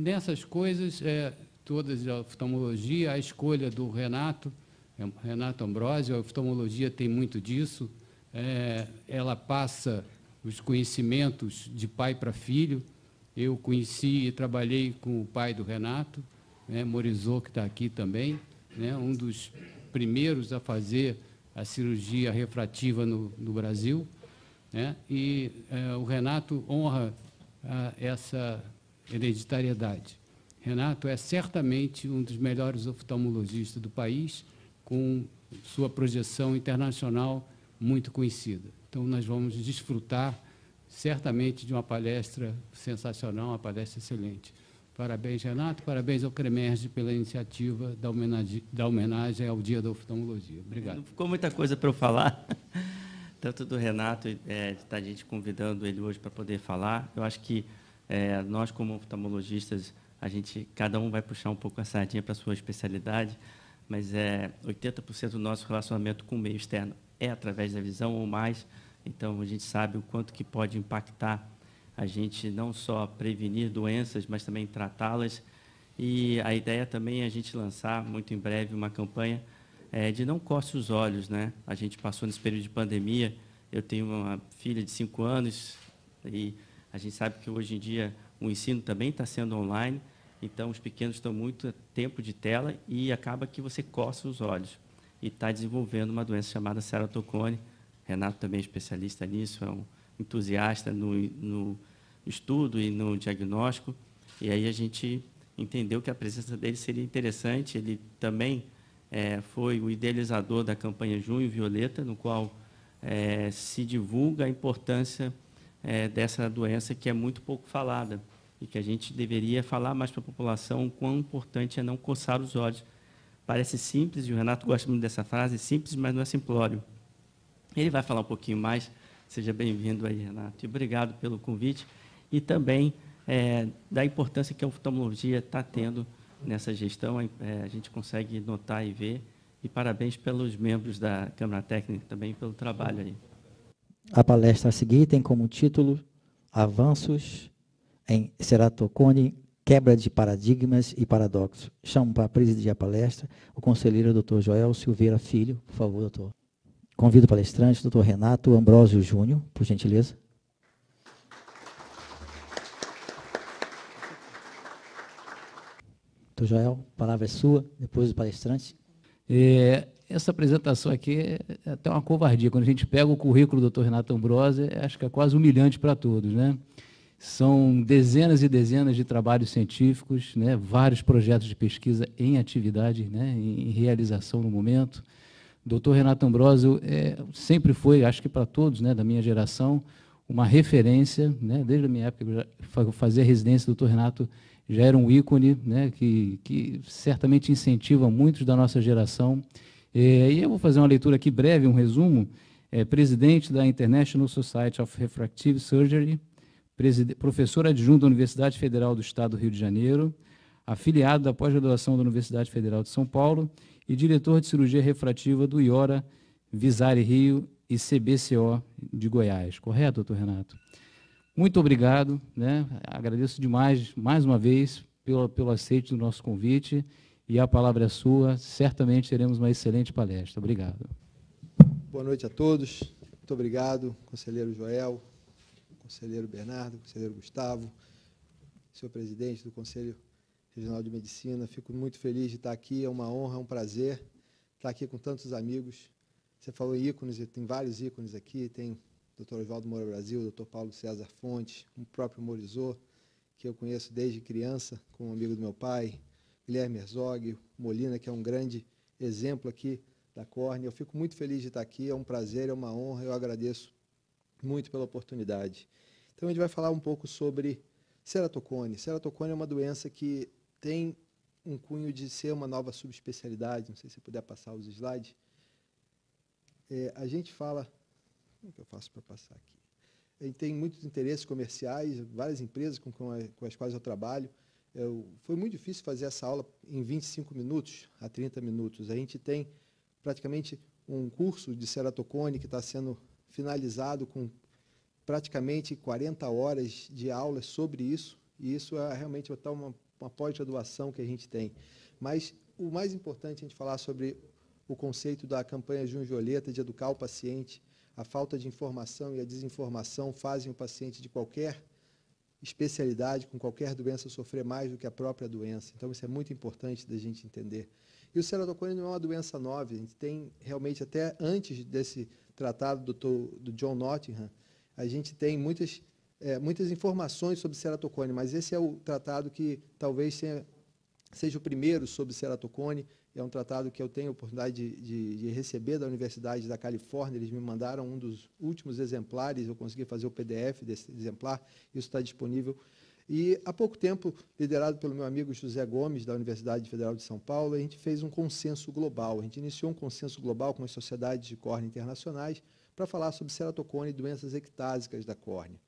nessas coisas, é, todas a oftalmologia, a escolha do Renato, é, Renato Ambrosio, a oftalmologia tem muito disso, é, ela passa os conhecimentos de pai para filho. Eu conheci e trabalhei com o pai do Renato, né, que está aqui também, né, um dos primeiros a fazer a cirurgia refrativa no, no Brasil. Né, e é, o Renato honra ah, essa hereditariedade. Renato é certamente um dos melhores oftalmologistas do país, com sua projeção internacional muito conhecida. Então, nós vamos desfrutar certamente de uma palestra sensacional, uma palestra excelente. Parabéns, Renato, parabéns ao Cremerge pela iniciativa da homenagem, da homenagem ao Dia da Oftalmologia. Obrigado. Não ficou muita coisa para eu falar, tanto do Renato, é, tá a gente convidando ele hoje para poder falar. Eu acho que é, nós, como oftalmologistas, a gente, cada um vai puxar um pouco a sardinha para a sua especialidade, mas é 80% do nosso relacionamento com o meio externo é através da visão ou mais. Então, a gente sabe o quanto que pode impactar a gente não só prevenir doenças, mas também tratá-las. E a ideia também é a gente lançar, muito em breve, uma campanha é, de não corte os olhos. Né? A gente passou nesse período de pandemia, eu tenho uma filha de 5 anos e a gente sabe que hoje em dia o ensino também está sendo online, então os pequenos estão muito tempo de tela e acaba que você coça os olhos e está desenvolvendo uma doença chamada ceratocone. Renato também é especialista nisso, é um entusiasta no, no estudo e no diagnóstico. E aí a gente entendeu que a presença dele seria interessante. Ele também é, foi o idealizador da campanha Junho Violeta, no qual é, se divulga a importância é, dessa doença que é muito pouco falada e que a gente deveria falar mais para a população o quão importante é não coçar os olhos. Parece simples, e o Renato gosta muito dessa frase, simples, mas não é simplório. Ele vai falar um pouquinho mais. Seja bem-vindo aí, Renato. E obrigado pelo convite e também é, da importância que a oftalmologia está tendo nessa gestão. É, a gente consegue notar e ver. E parabéns pelos membros da Câmara Técnica também pelo trabalho aí. A palestra a seguir tem como título Avanços em Ceratocone, Quebra de Paradigmas e Paradoxos. Chamo para presidir a palestra o conselheiro Dr. Joel Silveira Filho, por favor, doutor. Convido o palestrante, Dr. Renato Ambrósio Júnior, por gentileza. Doutor Joel, a palavra é sua, depois do palestrante. É, essa apresentação aqui é, é até uma covardia. Quando a gente pega o currículo do Dr. Renato Ambrosi, é, acho que é quase humilhante para todos, né? São dezenas e dezenas de trabalhos científicos, né? vários projetos de pesquisa em atividade, né? em realização no momento. Dr. Renato Ambrosio é, sempre foi, acho que para todos né, da minha geração, uma referência. Né, desde a minha época fazer eu fazia residência, o Dr. Renato já era um ícone né, que, que certamente incentiva muitos da nossa geração. É, e eu vou fazer uma leitura aqui breve, um resumo. É, presidente da International Society of Refractive Surgery, professor adjunto da Universidade Federal do Estado do Rio de Janeiro, afiliado da pós-graduação da Universidade Federal de São Paulo e diretor de cirurgia refrativa do IORA Visari Rio e CBCO de Goiás. Correto, doutor Renato? Muito obrigado, né? agradeço demais, mais uma vez, pelo, pelo aceite do nosso convite e a palavra é sua. Certamente teremos uma excelente palestra. Obrigado. Boa noite a todos. Muito obrigado, conselheiro Joel, conselheiro Bernardo, conselheiro Gustavo, senhor presidente do Conselho Regional de Medicina. Fico muito feliz de estar aqui. É uma honra, é um prazer estar aqui com tantos amigos. Você falou em ícones, tem vários ícones aqui. Tem o doutor Oswaldo Moura Brasil, o doutor Paulo César Fontes, o próprio Morizô, que eu conheço desde criança, como amigo do meu pai, Guilherme Herzog, Molina, que é um grande exemplo aqui da Corne. Eu fico muito feliz de estar aqui, é um prazer, é uma honra, eu agradeço muito pela oportunidade. Então a gente vai falar um pouco sobre ceratocone. Ceratocone é uma doença que tem um cunho de ser uma nova subespecialidade, não sei se puder passar os slides. É, a gente fala, como é que eu faço para passar aqui? A gente tem muitos interesses comerciais, várias empresas com, com as quais eu trabalho, eu, foi muito difícil fazer essa aula em 25 minutos a 30 minutos. A gente tem praticamente um curso de ceratocone que está sendo finalizado com praticamente 40 horas de aulas sobre isso, e isso é realmente até uma, uma pós-graduação que a gente tem. Mas o mais importante é a gente falar sobre o conceito da campanha Junho Violeta de educar o paciente. A falta de informação e a desinformação fazem o paciente de qualquer especialidade com qualquer doença sofrer mais do que a própria doença. Então, isso é muito importante da gente entender. E o ceradoconino não é uma doença nova. A gente tem, realmente, até antes desse tratado do, do John Nottingham, a gente tem muitas, é, muitas informações sobre ceratocone, mas esse é o tratado que talvez tenha seja o primeiro sobre ceratocone. É um tratado que eu tenho a oportunidade de, de, de, receber da Universidade da Califórnia. Eles me mandaram um dos últimos exemplares. Eu consegui fazer o PDF desse exemplar. Isso está disponível. E há pouco tempo, liderado pelo meu amigo José Gomes, da Universidade Federal de São Paulo, a gente fez um consenso global. A gente iniciou um consenso global com as sociedades de córnea internacionais para falar sobre ceratocone e doenças ectásicas da córnea.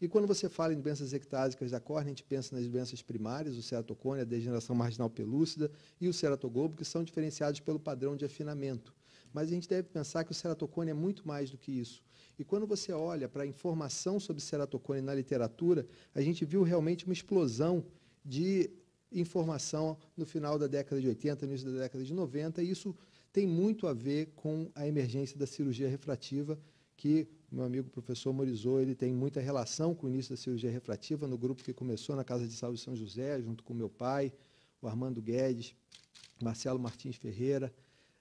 E quando você fala em doenças ectásicas da córnea, a gente pensa nas doenças primárias, o ceratocone, a degeneração marginal pelúcida e o ceratogobo, que são diferenciados pelo padrão de afinamento. Mas a gente deve pensar que o ceratocone é muito mais do que isso. E quando você olha para a informação sobre ceratocone na literatura, a gente viu realmente uma explosão de informação no final da década de 80, início da década de 90, e isso tem muito a ver com a emergência da cirurgia refrativa, que meu amigo professor Morizou, ele tem muita relação com o início da cirurgia refrativa no grupo que começou na Casa de Saúde São José, junto com meu pai, o Armando Guedes, Marcelo Martins Ferreira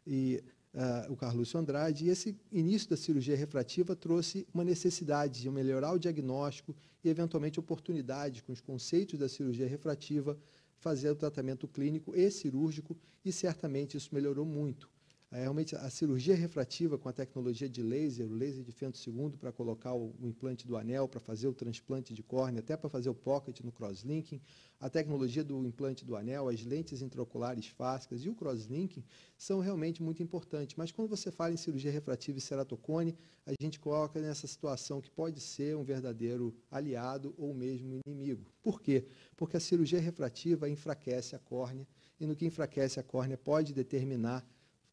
e uh, o Carlos Andrade. E esse início da cirurgia refrativa trouxe uma necessidade de melhorar o diagnóstico e, eventualmente, oportunidades com os conceitos da cirurgia refrativa, fazer o tratamento clínico e cirúrgico, e certamente isso melhorou muito. É, realmente a cirurgia refrativa com a tecnologia de laser, o laser de fento segundo para colocar o, implante do anel, para fazer o transplante de córnea, até para fazer o pocket no crosslinking, a tecnologia do implante do anel, as lentes intraoculares fásicas e o crosslinking são realmente muito importantes. Mas quando você fala em cirurgia refrativa e ceratocone, a gente coloca nessa situação que pode ser um verdadeiro aliado ou mesmo inimigo. Por quê? Porque a cirurgia refrativa enfraquece a córnea e no que enfraquece a córnea pode determinar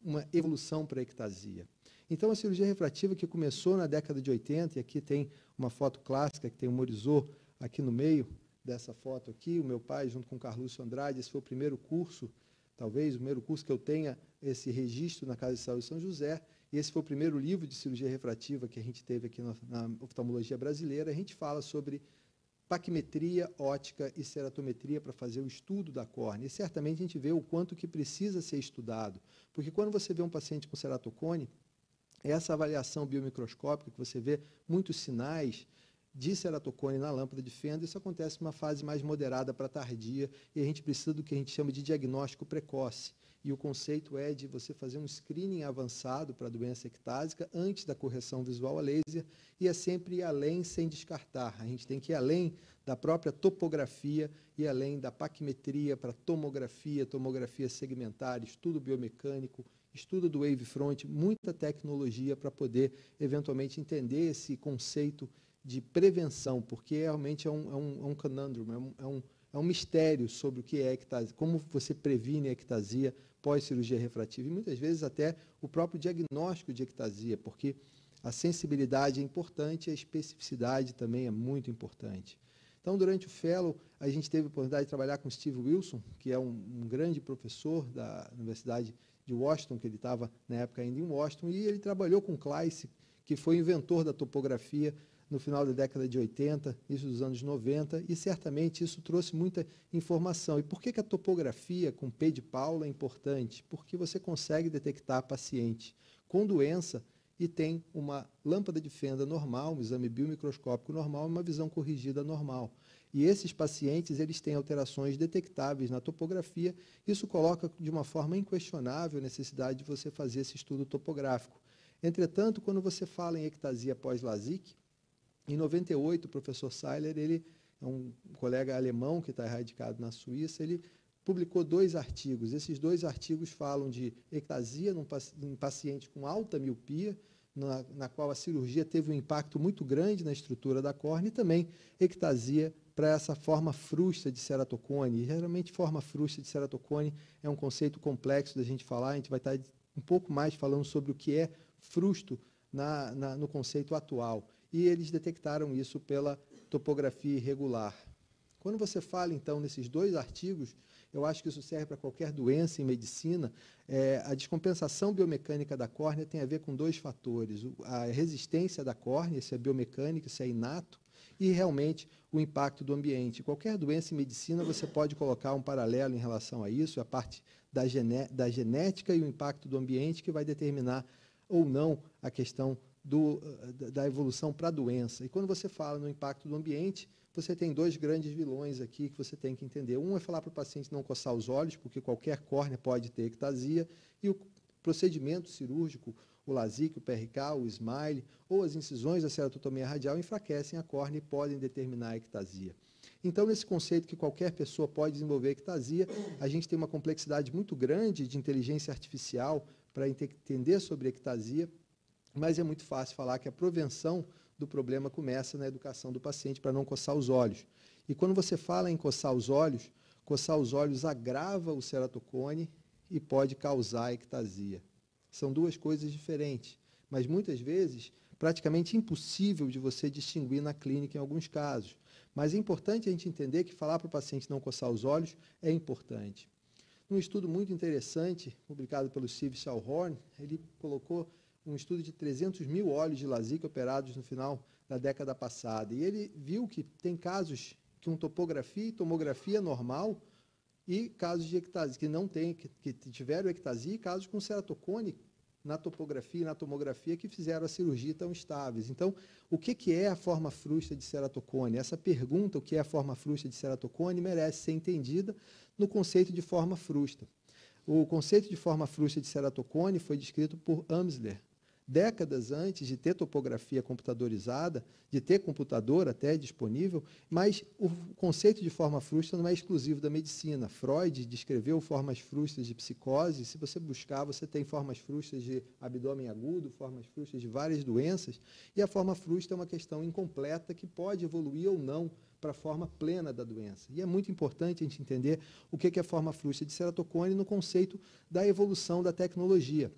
uma evolução para a ectasia. Então, a cirurgia refrativa que começou na década de 80, e aqui tem uma foto clássica, que tem um morizô aqui no meio dessa foto aqui, o meu pai, junto com o Carlos Andrade, esse foi o primeiro curso, talvez o primeiro curso que eu tenha esse registro na Casa de Saúde de São José, e esse foi o primeiro livro de cirurgia refrativa que a gente teve aqui na, na oftalmologia brasileira, a gente fala sobre paquimetria, ótica e ceratometria para fazer o estudo da córnea. E certamente a gente vê o quanto que precisa ser estudado, porque quando você vê um paciente com ceratocone, essa avaliação biomicroscópica que você vê muitos sinais de ceratocone na lâmpada de fenda, isso acontece numa fase mais moderada para tardia e a gente precisa do que a gente chama de diagnóstico precoce e o conceito é de você fazer um screening avançado para a doença ectásica antes da correção visual a laser e é sempre ir além sem descartar. A gente tem que ir além da própria topografia e além da paquimetria para tomografia, tomografia segmentar, estudo biomecânico, estudo do wavefront, muita tecnologia para poder eventualmente entender esse conceito de prevenção, porque realmente é um, é um, é um conundrum, é um, é um é um mistério sobre o que é ectasia, como você previne a ectasia, pós-cirurgia refrativa e muitas vezes até o próprio diagnóstico de ectasia, porque a sensibilidade é importante, a especificidade também é muito importante. Então, durante o fellow, a gente teve a oportunidade de trabalhar com Steve Wilson, que é um, um grande professor da Universidade de Washington, que ele estava na época ainda em Washington, e ele trabalhou com Kleiss, que foi inventor da topografia no final da década de 80, início dos anos 90, e certamente isso trouxe muita informação. E por que, que a topografia com P de Paula é importante? Porque você consegue detectar paciente com doença e tem uma lâmpada de fenda normal, um exame biomicroscópico normal, uma visão corrigida normal. E esses pacientes, eles têm alterações detectáveis na topografia. Isso coloca de uma forma inquestionável a necessidade de você fazer esse estudo topográfico. Entretanto, quando você fala em ectasia pós-LASIK, em 98, o professor Seiler, ele é um colega alemão que está radicado na Suíça, ele publicou dois artigos. Esses dois artigos falam de ectasia num em paciente com alta miopia, na, na, qual a cirurgia teve um impacto muito grande na estrutura da córnea, e também ectasia para essa forma frustra de ceratocone. E, geralmente, forma frustra de ceratocone é um conceito complexo da gente falar, a gente vai estar um pouco mais falando sobre o que é frusto na, na, no conceito atual e eles detectaram isso pela topografia irregular. Quando você fala, então, nesses dois artigos, eu acho que isso serve para qualquer doença em medicina, é, a descompensação biomecânica da córnea tem a ver com dois fatores. A resistência da córnea, se é biomecânica, se é inato, e realmente o impacto do ambiente. Qualquer doença em medicina, você pode colocar um paralelo em relação a isso, a parte da, gené da genética e o impacto do ambiente que vai determinar ou não a questão do, eh, da evolução para a doença. E quando você fala no impacto do ambiente, você tem dois grandes vilões aqui que você tem que entender. Um é falar para o paciente não coçar os olhos, porque qualquer córnea pode ter ectasia, e o procedimento cirúrgico, o LASIK, o PRK, o SMILE, ou as incisões da ceratotomia radial enfraquecem a córnea e podem determinar a ectasia. Então, nesse conceito que qualquer pessoa pode desenvolver ectasia, a gente tem uma complexidade muito grande de inteligência artificial para entender sobre ectasia mas é muito fácil falar que a prevenção do problema começa na educação do paciente para não coçar os olhos. E quando você fala em coçar os olhos, coçar os olhos agrava o ceratocone e pode causar ectasia. São duas coisas diferentes, mas muitas vezes praticamente impossível de você distinguir na clínica em alguns casos. Mas é importante a gente entender que falar para o paciente não coçar os olhos é importante. Num estudo muito interessante, publicado pelo Steve Salhorn ele colocou um estudo de 300 mil olhos de LASIK operados no final da década passada. E ele viu que tem casos com topografia e tomografia normal e casos de ectasia, que não tem, que, tiveram ectasia e casos com ceratocone na topografia e na tomografia que fizeram a cirurgia tão estáveis. Então, o que, que é a forma frusta de ceratocone? Essa pergunta, o que é a forma frusta de ceratocone, merece ser entendida no conceito de forma frusta O conceito de forma frusta de ceratocone foi descrito por Amsler, décadas antes de ter topografia computadorizada, de ter computador até disponível, mas o conceito de forma frustra não é exclusivo da medicina. Freud descreveu formas frustras de psicose. Se você buscar, você tem formas frustras de abdômen agudo, formas frustras de várias doenças, e a forma frustra é uma questão incompleta que pode evoluir ou não para a forma plena da doença. E é muito importante a gente entender o que é a forma frustra de ceratocone no conceito da evolução da tecnologia.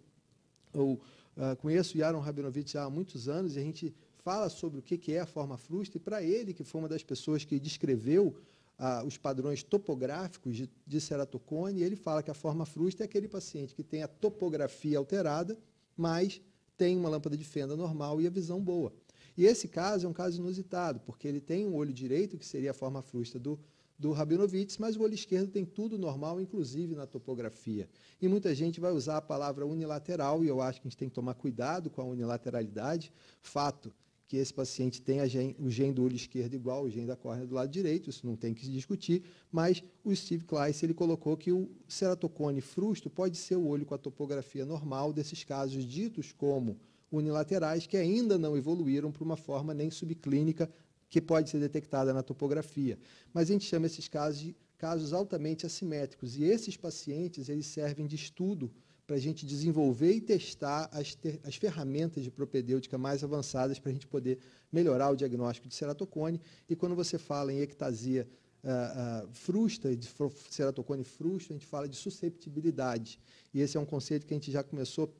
Ou ah, conheço o Yaron Rabinovich há muitos anos e a gente fala sobre o que, é a forma frustra. E para ele, que foi uma das pessoas que descreveu ah, os padrões topográficos de, de ceratocone, ele fala que a forma frustra é aquele paciente que tem a topografia alterada, mas tem uma lâmpada de fenda normal e a visão boa. E esse caso é um caso inusitado, porque ele tem um olho direito, que seria a forma frustra do, do Rabinovitz, mas o olho esquerdo tem tudo normal, inclusive na topografia. E muita gente vai usar a palavra unilateral, e eu acho que a gente tem que tomar cuidado com a unilateralidade. Fato que esse paciente tem gen, o gene do olho esquerdo igual ao gene da córnea do lado direito, isso não tem que se discutir, mas o Steve Kleiss ele colocou que o ceratocone frusto pode ser o olho com a topografia normal desses casos ditos como unilaterais que ainda não evoluíram para uma forma nem subclínica que pode ser detectada na topografia. Mas a gente chama esses casos de casos altamente assimétricos. E esses pacientes eles servem de estudo para a gente desenvolver e testar as, ter, as ferramentas de propedêutica mais avançadas para a gente poder melhorar o diagnóstico de ceratocone. E quando você fala em ectasia uh, uh, frusta, de ceratocone frusta, a gente fala de susceptibilidade. E esse é um conceito que a gente já começou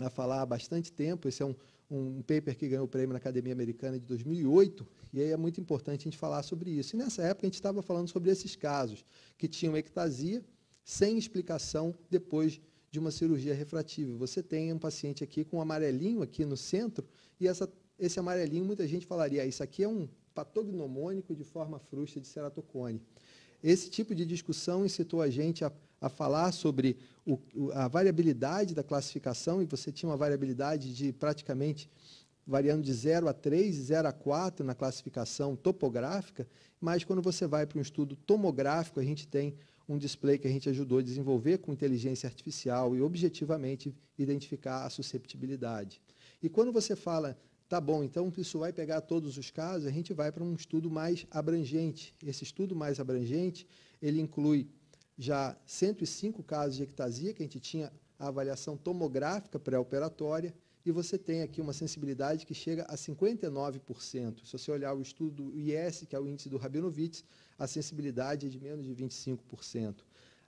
a falar há bastante tempo. Esse é um, um paper que ganhou o prêmio na Academia Americana de 2008, e aí é muito importante a gente falar sobre isso. E nessa época a gente estava falando sobre esses casos que tinham ectasia sem explicação depois de uma cirurgia refrativa. Você tem um paciente aqui com um amarelinho aqui no centro, e essa, esse amarelinho muita gente falaria, ah, isso aqui é um patognomônico de forma frusta de ceratocone. Esse tipo de discussão incitou a gente a a falar sobre o, a variabilidade da classificação, e você tinha uma variabilidade de praticamente variando de 0 a 3, 0 a 4 na classificação topográfica, mas quando você vai para um estudo tomográfico, a gente tem um display que a gente ajudou a desenvolver com inteligência artificial e objetivamente identificar a susceptibilidade. E quando você fala, tá bom, então isso vai pegar todos os casos, a gente vai para um estudo mais abrangente. Esse estudo mais abrangente, ele inclui já 105 casos de ectasia, que a gente tinha a avaliação tomográfica pré-operatória, e você tem aqui uma sensibilidade que chega a 59%. Se você olhar o estudo do IS, que é o índice do Rabinovitz, a sensibilidade é de menos de 25%.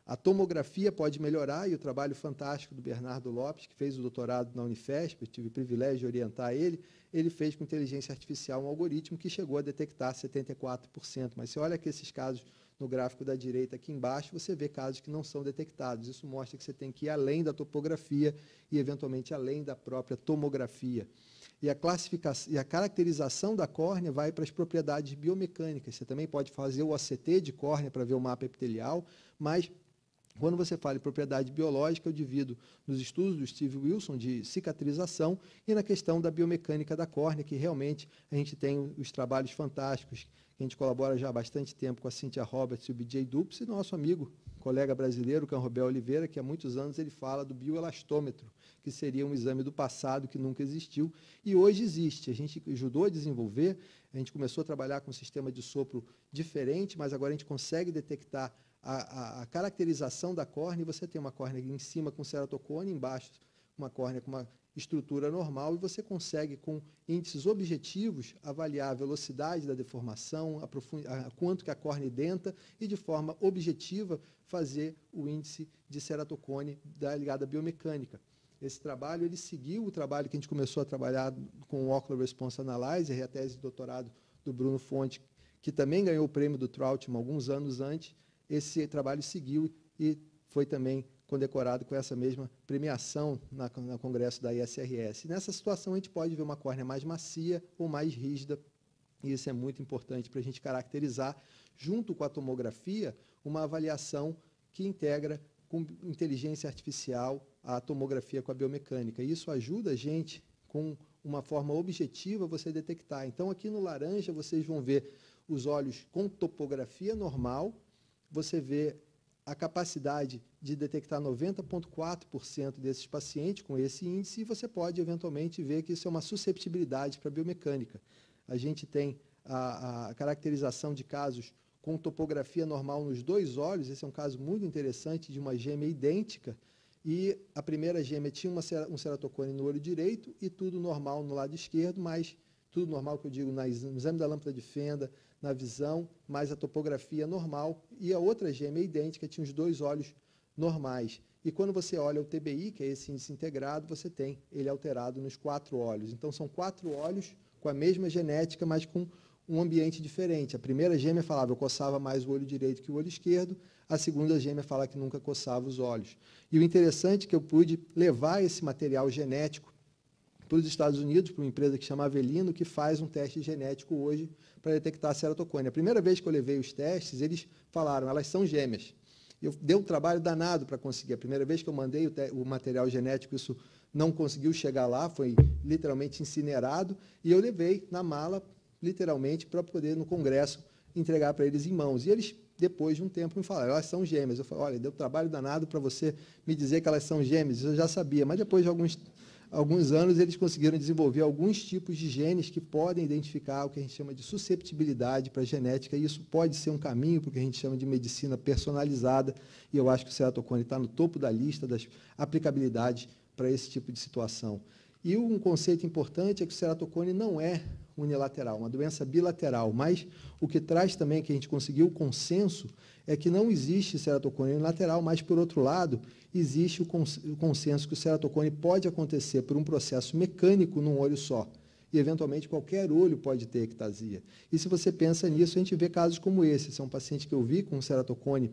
A tomografia pode melhorar e o trabalho fantástico do Bernardo Lopes, que fez o doutorado na Unifesp, eu tive o privilégio de orientar ele, ele fez com inteligência artificial um algoritmo que chegou a detectar 74%. Mas você olha que esses casos no gráfico da direita aqui embaixo, você vê casos que não são detectados. Isso mostra que você tem que ir além da topografia e, eventualmente, além da própria tomografia. E a, classificação, e a caracterização da córnea vai para as propriedades biomecânicas. Você também pode fazer o ACT de córnea para ver o mapa epitelial, mas quando você fala em propriedade biológica, eu divido nos estudos do Steve Wilson de cicatrização e na questão da biomecânica da córnea, que realmente a gente tem os trabalhos fantásticos a gente colabora já há bastante tempo com a Cynthia Roberts e o BJ Dupes, e nosso amigo, colega brasileiro, Canrobel é Oliveira, que há muitos anos ele fala do bioelastômetro, que seria um exame do passado que nunca existiu e hoje existe. A gente ajudou a desenvolver, a gente começou a trabalhar com um sistema de sopro diferente, mas agora a gente consegue detectar a, a, a caracterização da córnea, e você tem uma córnea em cima com ceratocone, embaixo uma córnea com uma estrutura normal e você consegue, com índices objetivos, avaliar a velocidade da deformação, a, profund... a quanto que a córnea denta e, de forma objetiva, fazer o índice de ceratocone da ligada biomecânica. Esse trabalho ele seguiu o trabalho que a gente começou a trabalhar com o Ocular Response Analyzer e a tese de doutorado do Bruno Fonte, que também ganhou o prêmio do Trautmann alguns anos antes. Esse trabalho seguiu e foi também condecorado com essa mesma premiação na, no Congresso da ISRS. nessa situação, a gente pode ver uma córnea mais macia ou mais rígida, e isso é muito importante para a gente caracterizar, junto com a tomografia, uma avaliação que integra com inteligência artificial a tomografia com a biomecânica. E isso ajuda a gente com uma forma objetiva você detectar. Então, aqui no laranja, vocês vão ver os olhos com topografia normal, você vê a capacidade de detectar 90,4% desses pacientes com esse índice e você pode eventualmente ver que isso é uma susceptibilidade para a biomecânica. A gente tem a, a, caracterização de casos com topografia normal nos dois olhos, esse é um caso muito interessante de uma gêmea idêntica, e a primeira gêmea tinha uma, um ceratocone no olho direito e tudo normal no lado esquerdo, mas tudo normal que eu digo no exame da lâmpada de fenda, na visão, mais a topografia normal. E a outra gêmea é idêntica, tinha os dois olhos normais. E quando você olha o TBI, que é esse índice integrado, você tem ele alterado nos quatro olhos. Então, são quatro olhos com a mesma genética, mas com um ambiente diferente. A primeira gêmea falava eu coçava mais o olho direito que o olho esquerdo, a segunda gêmea fala que nunca coçava os olhos. E o interessante é que eu pude levar esse material genético para os Estados Unidos, para uma empresa que chama Avelino, que faz um teste genético hoje para detectar a serotocônia. A primeira vez que eu levei os testes, eles falaram, elas são gêmeas. Eu dei um trabalho danado para conseguir. A primeira vez que eu mandei o, o material genético, isso não conseguiu chegar lá, foi literalmente incinerado, e eu levei na mala, literalmente, para poder no Congresso entregar para eles em mãos. E eles, depois de um tempo, me falaram, elas são gêmeas. Eu falei, olha, deu trabalho danado para você me dizer que elas são gêmeas, eu já sabia, mas depois de alguns alguns anos eles conseguiram desenvolver alguns tipos de genes que podem identificar o que a gente chama de susceptibilidade para a genética, e isso pode ser um caminho para o que a gente chama de medicina personalizada, e eu acho que o ceratocone está no topo da lista das aplicabilidades para esse tipo de situação. E um conceito importante é que o ceratocone não é unilateral, uma doença bilateral. Mas o que traz também que a gente conseguiu consenso é que não existe ceratocone unilateral, mas, por outro lado, existe o, o consenso que o ceratocone pode acontecer por um processo mecânico num olho só. E, eventualmente, qualquer olho pode ter ectasia. E se você pensa nisso, a gente vê casos como esse. Esse é um paciente que eu vi com ceratocone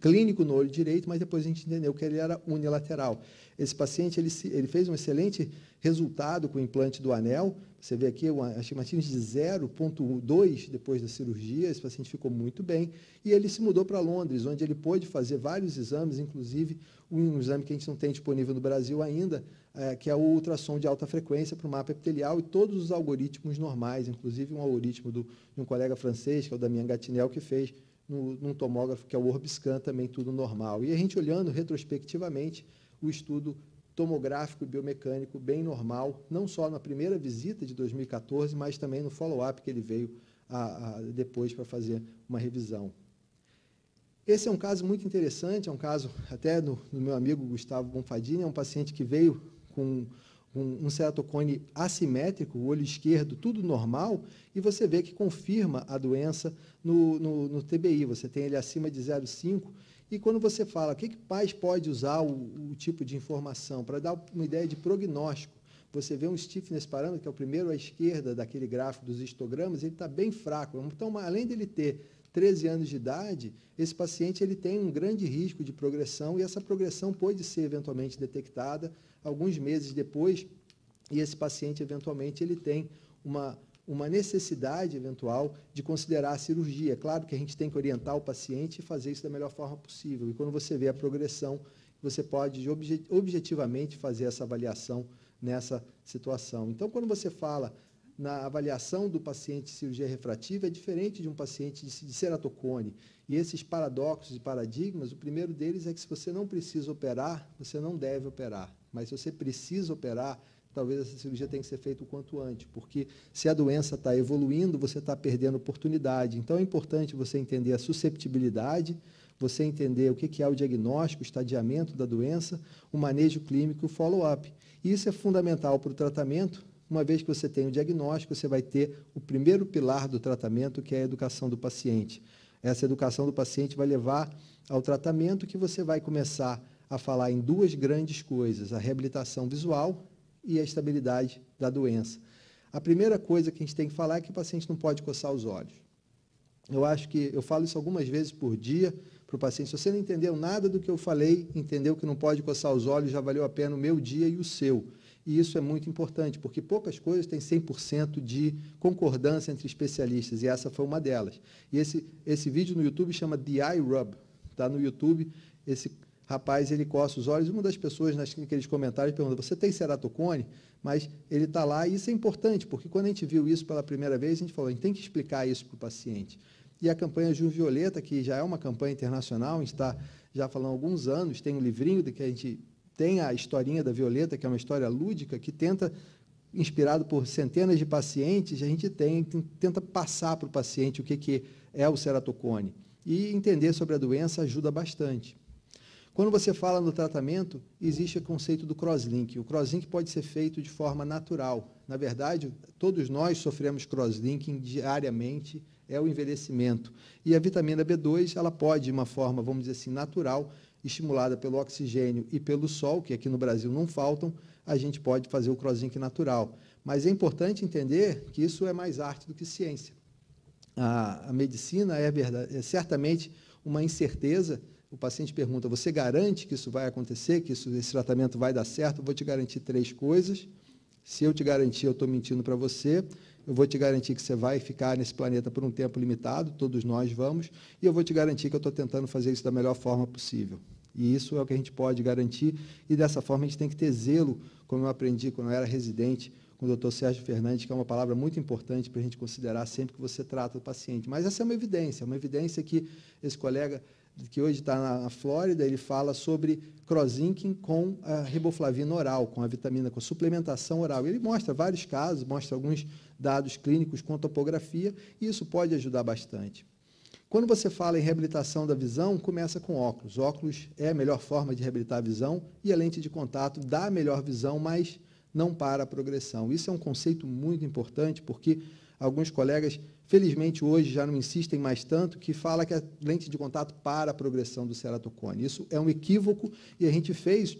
clínico no olho direito, mas depois a gente entendeu que ele era unilateral. Esse paciente ele, ele fez um excelente resultado com o implante do anel, você vê aqui uma estimativa de 0,2 depois da cirurgia. Esse paciente ficou muito bem. E ele se mudou para Londres, onde ele pôde fazer vários exames, inclusive um exame que a gente não tem disponível no Brasil ainda, é, que é o ultrassom de alta frequência para o mapa epitelial e todos os algoritmos normais, inclusive um algoritmo do, de um colega francês, que é o Damien Gatinel, que fez no, num tomógrafo, que é o Orbscan, também tudo normal. E a gente olhando retrospectivamente, o estudo tomográfico e biomecânico bem normal, não só na primeira visita de 2014, mas também no follow-up que ele veio a, a, depois para fazer uma revisão. Esse é um caso muito interessante, é um caso até do, do meu amigo Gustavo Bonfadini, é um paciente que veio com um, um ceratocone assimétrico, o olho esquerdo, tudo normal, e você vê que confirma a doença no, no, no TBI. Você tem ele acima de 0,5 e quando você fala, o que, que pais pode usar o, o tipo de informação para dar uma ideia de prognóstico? Você vê um stiffness parâmetro, que é o primeiro à esquerda daquele gráfico dos histogramas, ele está bem fraco. Então, além dele ter 13 anos de idade, esse paciente ele tem um grande risco de progressão e essa progressão pode ser eventualmente detectada alguns meses depois e esse paciente eventualmente ele tem uma uma necessidade eventual de considerar a cirurgia. É claro que a gente tem que orientar o paciente e fazer isso da melhor forma possível. E quando você vê a progressão, você pode objetivamente fazer essa avaliação nessa situação. Então, quando você fala na avaliação do paciente de cirurgia refrativa é diferente de um paciente de ceratocone. E esses paradoxos e paradigmas, o primeiro deles é que se você não precisa operar, você não deve operar. Mas se você precisa operar, talvez essa cirurgia tenha que ser feita o quanto antes, porque se a doença está evoluindo, você está perdendo oportunidade. Então, é importante você entender a susceptibilidade, você entender o que é o diagnóstico, o estadiamento da doença, o manejo clínico e o follow-up. Isso é fundamental para o tratamento, uma vez que você tem o diagnóstico, você vai ter o primeiro pilar do tratamento, que é a educação do paciente. Essa educação do paciente vai levar ao tratamento que você vai começar a falar em duas grandes coisas: a reabilitação visual e a estabilidade da doença. A primeira coisa que a gente tem que falar é que o paciente não pode coçar os olhos. Eu acho que eu falo isso algumas vezes por dia para o paciente. Se você não entendeu nada do que eu falei, entendeu que não pode coçar os olhos, já valeu a pena o meu dia e o seu. E isso é muito importante, porque poucas coisas têm 100% de concordância entre especialistas, e essa foi uma delas. E esse, esse vídeo no YouTube chama The Eye Rub. Está no YouTube esse rapaz, ele coça os olhos. Uma das pessoas naqueles comentários pergunta: Você tem ceratocone? Mas ele está lá, e isso é importante, porque quando a gente viu isso pela primeira vez, a gente falou: a gente tem que explicar isso para o paciente. E a campanha Jun Violeta, que já é uma campanha internacional, a gente está já falando há alguns anos, tem um livrinho de que a gente tem a historinha da Violeta, que é uma história lúdica, que tenta, inspirado por centenas de pacientes, a gente tem, tenta passar para o paciente o que, que é o ceratocone. E entender sobre a doença ajuda bastante. Quando você fala no tratamento, existe o conceito do crosslink. O crosslink pode ser feito de forma natural. Na verdade, todos nós sofremos crosslinking diariamente, é o envelhecimento. E a vitamina B2, ela pode, de uma forma, vamos dizer assim, natural, estimulada pelo oxigênio e pelo sol, que aqui no Brasil não faltam, a gente pode fazer o crosslink natural. Mas é importante entender que isso é mais arte do que ciência. A, a medicina é, verdade, é certamente uma incerteza, o paciente pergunta: Você garante que isso vai acontecer, que isso, esse tratamento vai dar certo? Eu vou te garantir três coisas. Se eu te garantir, eu estou mentindo para você. Eu vou te garantir que você vai ficar nesse planeta por um tempo limitado, todos nós vamos. E eu vou te garantir que eu estou tentando fazer isso da melhor forma possível. E isso é o que a gente pode garantir. E dessa forma a gente tem que ter zelo, como eu aprendi quando eu era residente com o Dr. Sérgio Fernandes, que é uma palavra muito importante para a gente considerar sempre que você trata o paciente. Mas essa é uma evidência, uma evidência que esse colega que hoje está na Flórida, ele fala sobre crossinking com a riboflavina oral, com a vitamina, com a suplementação oral. Ele mostra vários casos, mostra alguns dados clínicos com topografia, e isso pode ajudar bastante. Quando você fala em reabilitação da visão, começa com óculos. Óculos é a melhor forma de reabilitar a visão e a lente de contato dá a melhor visão, mas não para a progressão. Isso é um conceito muito importante porque alguns colegas felizmente hoje já não insistem mais tanto, que fala que a lente de contato para a progressão do ceratocone. Isso é um equívoco e a gente fez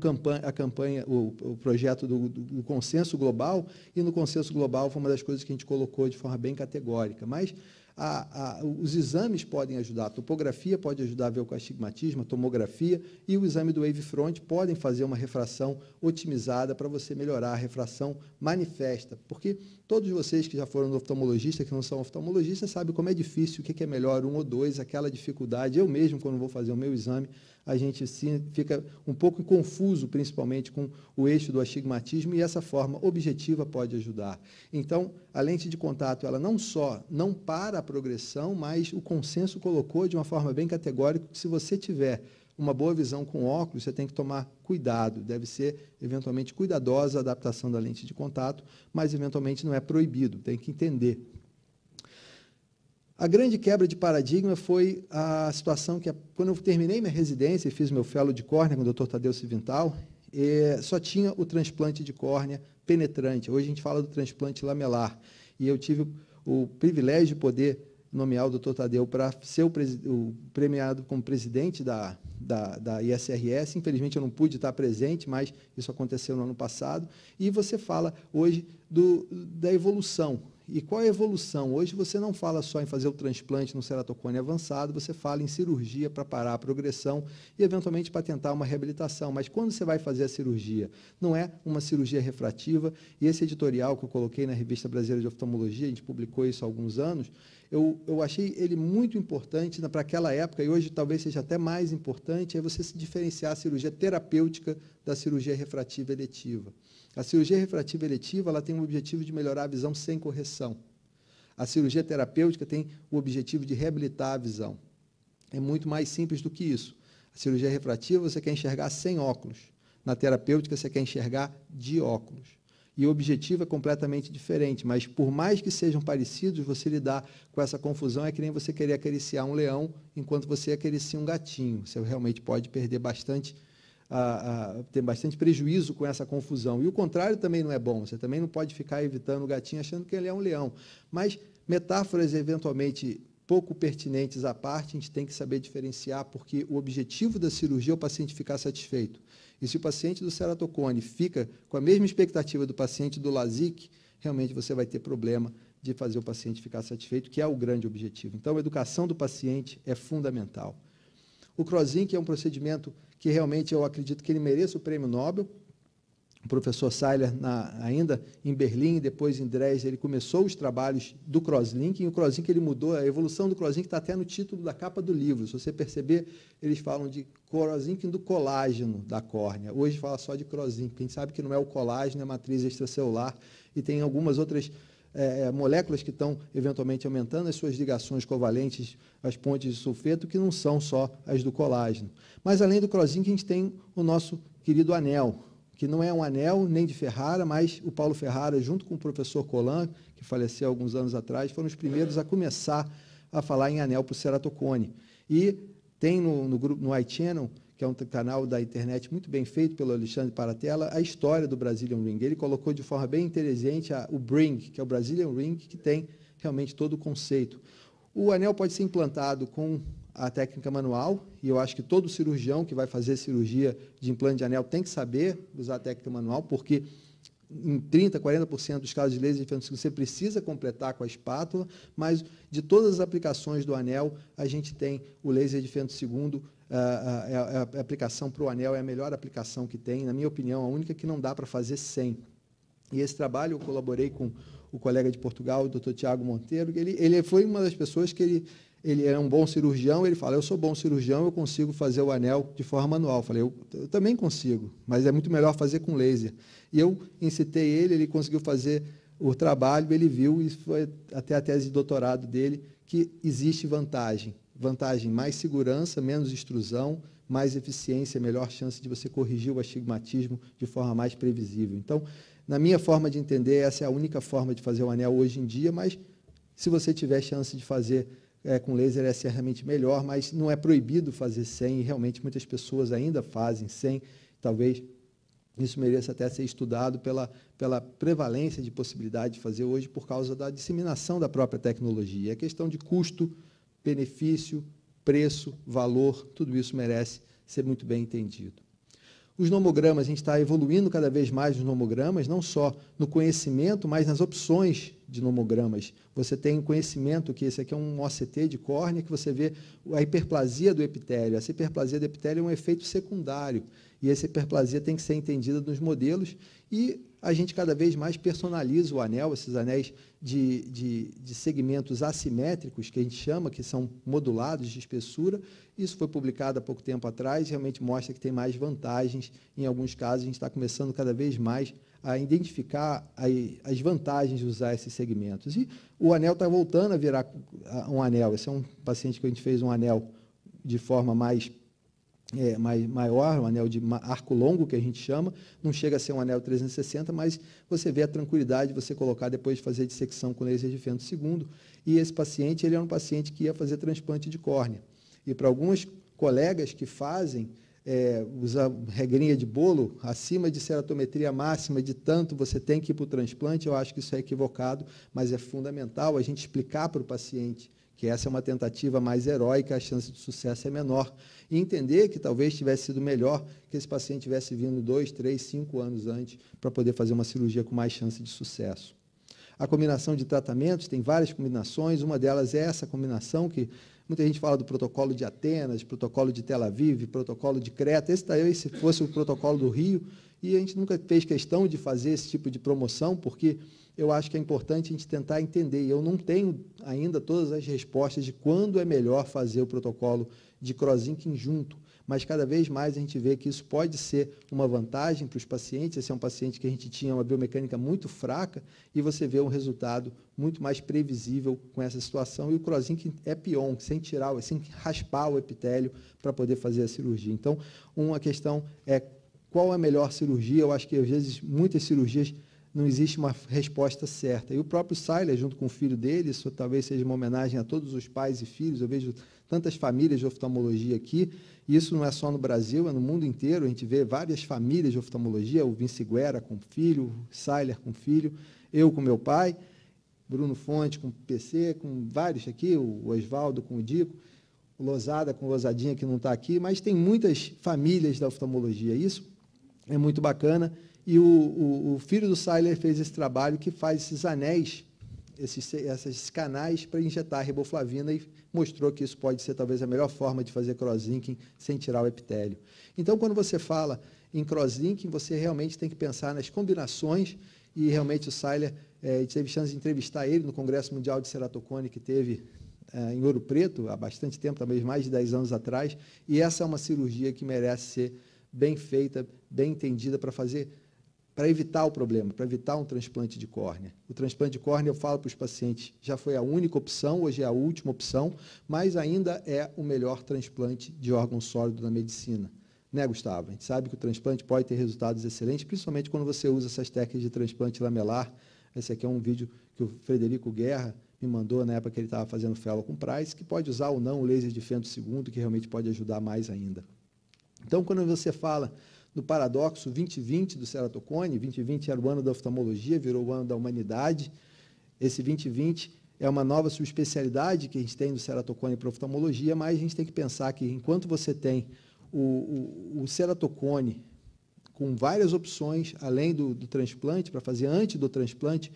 Campanha, a campanha, o, o projeto do, do, do, consenso global, e no consenso global foi uma das coisas que a gente colocou de forma bem categórica. Mas a, a, os exames podem ajudar, a topografia pode ajudar a ver o astigmatismo, a tomografia e o exame do wavefront podem fazer uma refração otimizada para você melhorar a refração manifesta. Porque todos vocês que já foram oftalmologistas, oftalmologista, que não são oftalmologistas, sabem como é difícil, o que é melhor, um ou dois, aquela dificuldade. Eu mesmo, quando vou fazer o meu exame, a gente fica um pouco confuso, principalmente com o eixo do astigmatismo, e essa forma objetiva pode ajudar. Então, a lente de contato, ela não só não para a progressão, mas o consenso colocou de uma forma bem categórica que se você tiver uma boa visão com óculos, você tem que tomar cuidado. Deve ser, eventualmente, cuidadosa a adaptação da lente de contato, mas, eventualmente, não é proibido. Tem que entender a grande quebra de paradigma foi a situação que, quando eu terminei minha residência e fiz meu fellow de córnea com o Dr. Tadeu Civintal, só tinha o transplante de córnea penetrante. Hoje a gente fala do transplante lamelar. E eu tive o privilégio de poder nomear o Dr. Tadeu para ser o, o, premiado como presidente da, da, da ISRS. Infelizmente, eu não pude estar presente, mas isso aconteceu no ano passado. E você fala hoje do, da evolução. E qual é a evolução? Hoje você não fala só em fazer o transplante no ceratocone avançado, você fala em cirurgia para parar a progressão e, eventualmente, para tentar uma reabilitação. Mas quando você vai fazer a cirurgia? Não é uma cirurgia refrativa. E esse editorial que eu coloquei na Revista Brasileira de Oftalmologia, a gente publicou isso há alguns anos, eu, eu achei ele muito importante para aquela época, e hoje talvez seja até mais importante, é você se diferenciar a cirurgia terapêutica da cirurgia refrativa eletiva. A cirurgia refrativa eletiva ela tem o objetivo de melhorar a visão sem correção. A cirurgia terapêutica tem o objetivo de reabilitar a visão. É muito mais simples do que isso. A cirurgia refrativa você quer enxergar sem óculos. Na terapêutica você quer enxergar de óculos. E o objetivo é completamente diferente, mas por mais que sejam parecidos, você lidar com essa confusão é que nem você querer acariciar um leão enquanto você acaricia um gatinho. Você realmente pode perder bastante a, ter bastante prejuízo com essa confusão. E o contrário também não é bom. Você também não pode ficar evitando o gatinho achando que ele é um leão. Mas metáforas eventualmente pouco pertinentes à parte, a gente tem que saber diferenciar, porque o objetivo da cirurgia é o paciente ficar satisfeito. E se o paciente do ceratocone fica com a mesma expectativa do paciente do LASIK, realmente você vai ter problema de fazer o paciente ficar satisfeito, que é o grande objetivo. Então, a educação do paciente é fundamental. O CROSIN, que é um procedimento que realmente eu acredito que ele mereça o prêmio Nobel. O professor Seiler, na, ainda em Berlim, depois em Dresden, ele começou os trabalhos do Crosslink, e o Crosslink ele mudou, a evolução do Crosslink está até no título da capa do livro. Se você perceber, eles falam de Crosslink do colágeno da córnea. Hoje fala só de Crosslink, quem sabe que não é o colágeno, é a matriz extracelular, e tem algumas outras é, é, moléculas que estão eventualmente aumentando as suas ligações covalentes às pontes de sulfeto, que não são só as do colágeno. Mas além do crossing, a gente tem o nosso querido anel, que não é um anel nem de Ferrara, mas o Paulo Ferrara, junto com o professor Colan, que faleceu alguns anos atrás, foram os primeiros a começar a falar em anel para o ceratocone. E tem no, no grupo no iChannel que é um canal da internet muito bem feito pelo Alexandre Paratela, a história do Brazilian Ring. Ele colocou de forma bem inteligente a, o Bring, que é o Brazilian Ring, que tem realmente todo o conceito. O anel pode ser implantado com a técnica manual, e eu acho que todo cirurgião que vai fazer cirurgia de implante de anel tem que saber usar a técnica manual, porque em 30%, 40% dos casos de laser de você precisa completar com a espátula, mas de todas as aplicações do anel, a gente tem o laser de fento segundo a, a, a aplicação para o anel é a melhor aplicação que tem, na minha opinião, a única que não dá para fazer sem. E esse trabalho eu colaborei com o colega de Portugal, o Dr. Tiago Monteiro, ele, ele foi uma das pessoas que ele, ele é um bom cirurgião, ele fala, eu sou bom cirurgião, eu consigo fazer o anel de forma manual. Eu falei, eu, eu também consigo, mas é muito melhor fazer com laser. E eu incitei ele, ele conseguiu fazer o trabalho, ele viu, e foi até a tese de doutorado dele, que existe vantagem. Vantagem: mais segurança, menos extrusão, mais eficiência, melhor chance de você corrigir o astigmatismo de forma mais previsível. Então, na minha forma de entender, essa é a única forma de fazer o anel hoje em dia, mas se você tiver chance de fazer é, com laser, é certamente melhor, mas não é proibido fazer sem, e realmente muitas pessoas ainda fazem sem, talvez isso mereça até ser estudado pela, pela prevalência de possibilidade de fazer hoje por causa da disseminação da própria tecnologia. É questão de custo, benefício, preço, valor, tudo isso merece ser muito bem entendido. Os nomogramas, a gente está evoluindo cada vez mais os nomogramas, não só no conhecimento, mas nas opções de nomogramas. Você tem conhecimento que esse aqui é um OCT de córnea, que você vê a hiperplasia do epitélio. Essa hiperplasia do epitélio é um efeito secundário, e essa hiperplasia tem que ser entendida nos modelos. E a gente cada vez mais personaliza o anel, esses anéis de, de, de, segmentos assimétricos, que a gente chama, que são modulados de espessura. Isso foi publicado há pouco tempo atrás, realmente mostra que tem mais vantagens. Em alguns casos, a gente está começando cada vez mais a identificar as vantagens de usar esses segmentos. E o anel está voltando a virar um anel. Esse é um paciente que a gente fez um anel de forma mais é, maior, um anel de arco longo, que a gente chama, não chega a ser um anel 360, mas você vê a tranquilidade de você colocar depois de fazer dissecção com laser de fento segundo. E esse paciente, ele é um paciente que ia fazer transplante de córnea. E para alguns colegas que fazem, é, usa regrinha de bolo, acima de ceratometria máxima de tanto, você tem que ir para o transplante, eu acho que isso é equivocado, mas é fundamental a gente explicar para o paciente que essa é uma tentativa mais heróica, a chance de sucesso é menor. E entender que talvez tivesse sido melhor que esse paciente tivesse vindo dois, três, cinco anos antes para poder fazer uma cirurgia com mais chance de sucesso. A combinação de tratamentos tem várias combinações, uma delas é essa combinação que muita gente fala do protocolo de Atenas, protocolo de Tel Aviv, protocolo de Creta. Esse daí, se fosse o protocolo do Rio, e a gente nunca fez questão de fazer esse tipo de promoção, porque eu acho que é importante a gente tentar entender. Eu não tenho ainda todas as respostas de quando é melhor fazer o protocolo de cross-linking junto, mas cada vez mais a gente vê que isso pode ser uma vantagem para os pacientes. Esse é um paciente que a gente tinha uma biomecânica muito fraca e você vê um resultado muito mais previsível com essa situação. E o cross é pion, sem tirar, sem raspar o epitélio para poder fazer a cirurgia. Então, uma questão é qual é a melhor cirurgia. Eu acho que às vezes muitas cirurgias não existe uma resposta certa. E o próprio Silas, junto com o filho dele, isso talvez seja uma homenagem a todos os pais e filhos, eu vejo tantas famílias de oftalmologia aqui, e isso não é só no Brasil, é no mundo inteiro, a gente vê várias famílias de oftalmologia, o Vinci Guerra com filho, o Siler com filho, eu com meu pai, Bruno Fonte com o PC, com vários aqui, o Oswaldo com o Dico, o Losada com o Losadinha que não está aqui, mas tem muitas famílias da oftalmologia, isso é muito bacana. E o, o, o filho do Siler fez esse trabalho que faz esses anéis, esses, esses canais para injetar riboflavina e mostrou que isso pode ser talvez a melhor forma de fazer crosslinking sem tirar o epitélio. Então, quando você fala em crosslinking, você realmente tem que pensar nas combinações e realmente o Siler, é, eh, teve chance de entrevistar ele no Congresso Mundial de Ceratocone que teve é, em Ouro Preto há bastante tempo, talvez mais de 10 anos atrás, e essa é uma cirurgia que merece ser bem feita, bem entendida para fazer para evitar o problema, para evitar um transplante de córnea. O transplante de córnea, eu falo para os pacientes, já foi a única opção, hoje é a última opção, mas ainda é o melhor transplante de órgão sólido na medicina. Né, Gustavo? A gente sabe que o transplante pode ter resultados excelentes, principalmente quando você usa essas técnicas de transplante lamelar. Esse aqui é um vídeo que o Frederico Guerra me mandou na época que ele estava fazendo fellow com Price, que pode usar ou não o laser de fento segundo, que realmente pode ajudar mais ainda. Então, quando você fala no paradoxo 2020 do Ceratocone, 2020 era o ano da oftalmologia, virou o ano da humanidade. Esse 2020 é uma nova subespecialidade que a gente tem do ceratocone para oftalmologia, mas a gente tem que pensar que enquanto você tem o, o, o ceratocone com várias opções, além do, do transplante, para fazer antes do transplante,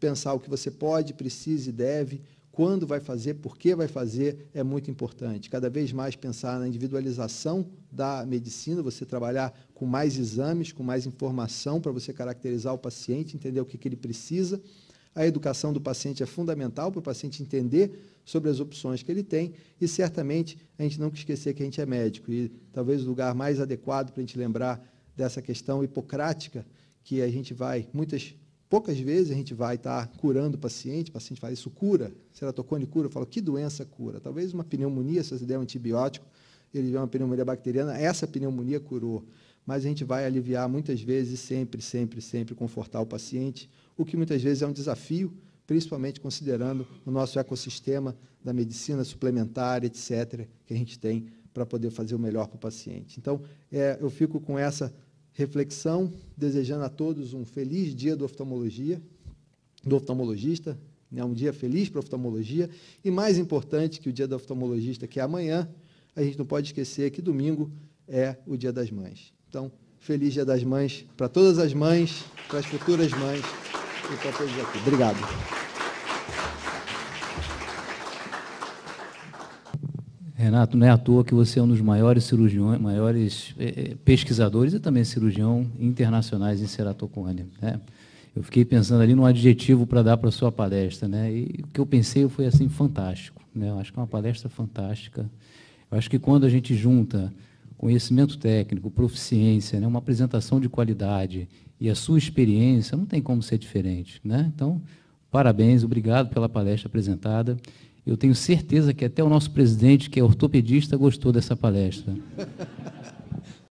pensar o que você pode, precisa e deve, quando vai fazer, por que vai fazer, é muito importante. Cada vez mais pensar na individualização da medicina, você trabalhar com mais exames, com mais informação para você caracterizar o paciente, entender o que, que ele precisa. A educação do paciente é fundamental para o paciente entender sobre as opções que ele tem e certamente a gente não que esquecer que a gente é médico e talvez o lugar mais adequado para a gente lembrar dessa questão hipocrática que a gente vai muitas Poucas vezes a gente vai estar tá curando o paciente, o paciente fala, isso cura, ceratocone cura, eu falo, que doença cura? Talvez uma pneumonia, se você der um antibiótico, ele tiver uma pneumonia bacteriana, essa pneumonia curou. Mas a gente vai aliviar muitas vezes, sempre, sempre, sempre confortar o paciente, o que muitas vezes é um desafio, principalmente considerando o nosso ecossistema da medicina suplementar, etc., que a gente tem para poder fazer o melhor para o paciente. Então, é, eu fico com essa reflexão, desejando a todos um feliz dia do oftalmologia, do oftalmologista, né? um dia feliz para a oftalmologia, e mais importante que o dia do oftalmologista, que é amanhã, a gente não pode esquecer que domingo é o dia das mães. Então, feliz dia das mães para todas as mães, para as futuras mães e para todos aqui. Obrigado. Renato, não é à toa que você é um dos maiores cirurgiões, maiores eh, eh, pesquisadores e também cirurgião internacionais em ceratocônia. Né? Eu fiquei pensando ali num adjetivo para dar para a sua palestra, né? E o que eu pensei foi assim fantástico, né? Eu acho que é uma palestra fantástica. Eu acho que quando a gente junta conhecimento técnico, proficiência, né, uma apresentação de qualidade e a sua experiência, não tem como ser diferente, né? Então, parabéns, obrigado pela palestra apresentada. Eu tenho certeza que até o nosso presidente, que é ortopedista, gostou dessa palestra.